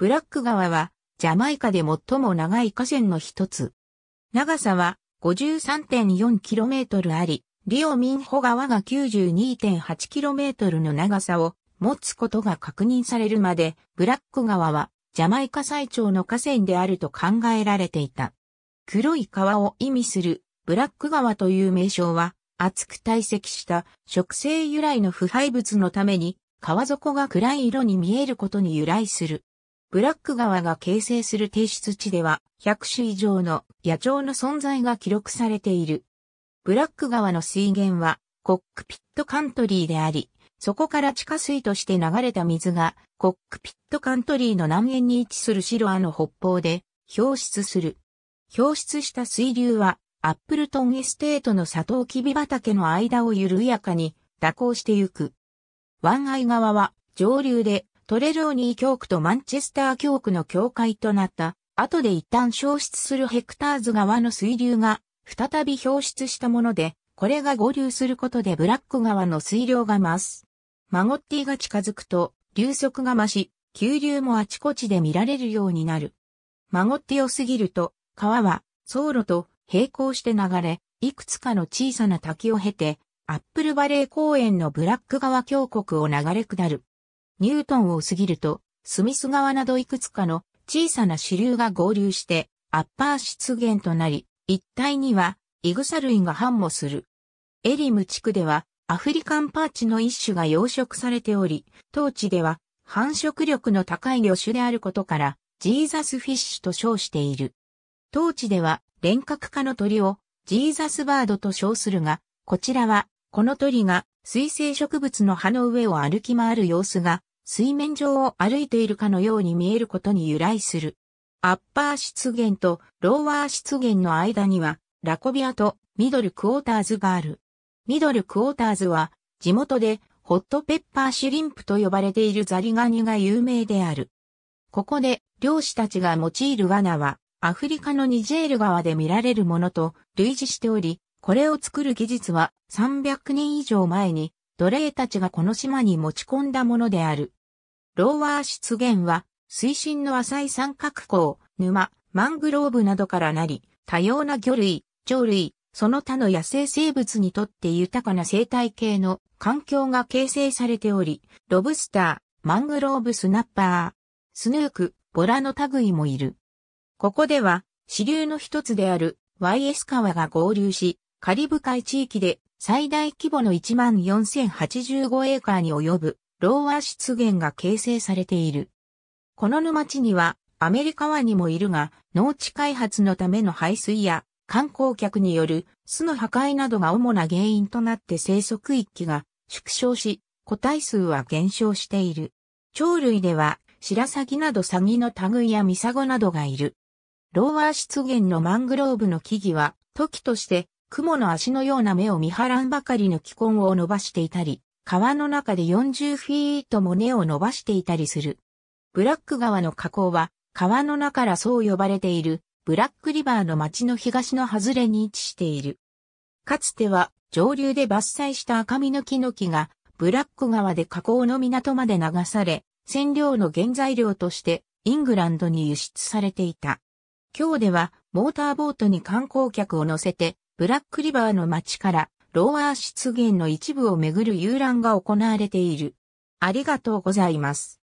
ブラック川はジャマイカで最も長い河川の一つ。長さは 53.4km あり、リオミンホ川が 92.8km の長さを持つことが確認されるまで、ブラック川はジャマイカ最長の河川であると考えられていた。黒い川を意味するブラック川という名称は、厚く堆積した植生由来の腐敗物のために、川底が暗い色に見えることに由来する。ブラック川が形成する提出地では100種以上の野鳥の存在が記録されている。ブラック川の水源はコックピットカントリーであり、そこから地下水として流れた水がコックピットカントリーの南縁に位置するシロアの北方で表出する。表出した水流はアップルトンエステートのサトウキビ畑の間を緩やかに蛇行してゆく。湾岸川は上流でトレローニー教区とマンチェスター教区の境界となった、後で一旦消失するヘクターズ川の水流が、再び表出したもので、これが合流することでブラック川の水量が増す。マゴッティが近づくと、流速が増し、急流もあちこちで見られるようになる。マゴッティを過ぎると、川は、走路と並行して流れ、いくつかの小さな滝を経て、アップルバレー公園のブラック川峡谷を流れ下る。ニュートンを過ぎると、スミス川などいくつかの小さな支流が合流して、アッパー湿原となり、一帯には、イグサ類が繁茂する。エリム地区では、アフリカンパーチの一種が養殖されており、当地では、繁殖力の高い魚種であることから、ジーザスフィッシュと称している。当地では、連角化の鳥を、ジーザスバードと称するが、こちらは、この鳥が水生植物の葉の上を歩き回る様子が水面上を歩いているかのように見えることに由来する。アッパー湿原とローワー湿原の間には、ラコビアとミドルクォーターズがある。ミドルクォーターズは、地元でホットペッパーシュリンプと呼ばれているザリガニが有名である。ここで漁師たちが用いる罠は、アフリカのニジェール川で見られるものと類似しており、これを作る技術は300年以上前に奴隷たちがこの島に持ち込んだものである。ローワー湿原は、水深の浅い三角港、沼、マングローブなどからなり、多様な魚類、鳥類、その他の野生生物にとって豊かな生態系の環境が形成されており、ロブスター、マングローブスナッパー、スヌーク、ボラの類もいる。ここでは、支流の一つである YS 川が合流し、カリブ海地域で最大規模の14,085エーカーに及ぶローア湿原が形成されている。この沼地にはアメリカ湾にもいるが農地開発のための排水や観光客による巣の破壊などが主な原因となって生息域が縮小し、個体数は減少している。鳥類ではシラサギなどサギの類やミサゴなどがいる。ローアー湿原のマングローブの木々は、時として雲の足のような目を見張らんばかりの気根を伸ばしていたり、川の中で40フィートも根を伸ばしていたりする。ブラック川の河口は、川の中からそう呼ばれている、ブラックリバーの町の東の外れに位置している。かつては、上流で伐採した赤身の木の木が、ブラック川で河口の港まで流され、染料の原材料としてイングランドに輸出されていた。今日ではモーターボートに観光客を乗せてブラックリバーの町からローアー湿原の一部をめぐる遊覧が行われている。ありがとうございます。